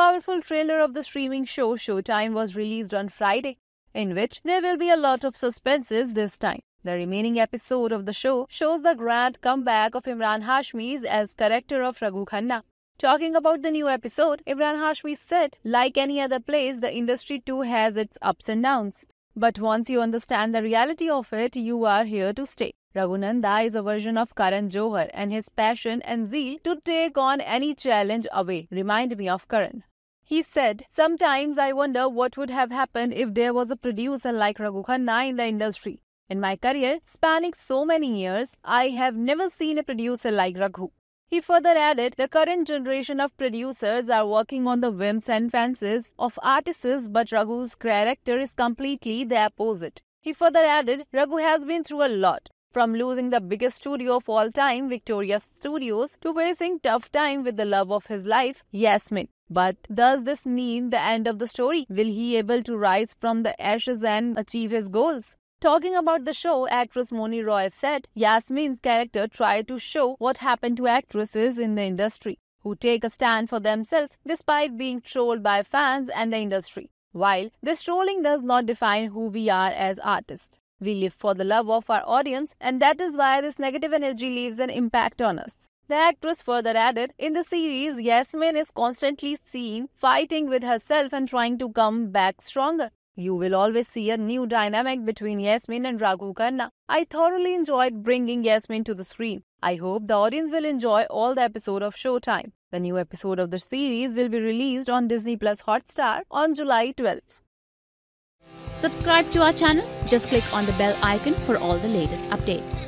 powerful trailer of the streaming show Showtime was released on Friday, in which there will be a lot of suspenses this time. The remaining episode of the show shows the grand comeback of Imran Hashmi as character of Raghu Khanna. Talking about the new episode, Imran Hashmi said, like any other place, the industry too has its ups and downs. But once you understand the reality of it, you are here to stay. Raghunanda is a version of Karan Johar and his passion and zeal to take on any challenge away remind me of Karan. He said, Sometimes I wonder what would have happened if there was a producer like Raghu Khanna in the industry. In my career, spanning so many years, I have never seen a producer like Raghu. He further added, the current generation of producers are working on the whims and fancies of artists, but Raghu's character is completely the opposite. He further added, Raghu has been through a lot. From losing the biggest studio of all time, Victoria Studios, to facing tough time with the love of his life, Yasmin. But does this mean the end of the story? Will he able to rise from the ashes and achieve his goals? Talking about the show, actress Moni Roy said Yasmin's character tried to show what happened to actresses in the industry who take a stand for themselves despite being trolled by fans and the industry. While this trolling does not define who we are as artists. We live for the love of our audience, and that is why this negative energy leaves an impact on us. The actress further added, in the series, Yasmin is constantly seen fighting with herself and trying to come back stronger. You will always see a new dynamic between Yasmin and Raghu Karna. I thoroughly enjoyed bringing Yasmin to the screen. I hope the audience will enjoy all the episode of Showtime. The new episode of the series will be released on Disney Plus Hotstar on July 12th. Subscribe to our channel. Just click on the bell icon for all the latest updates.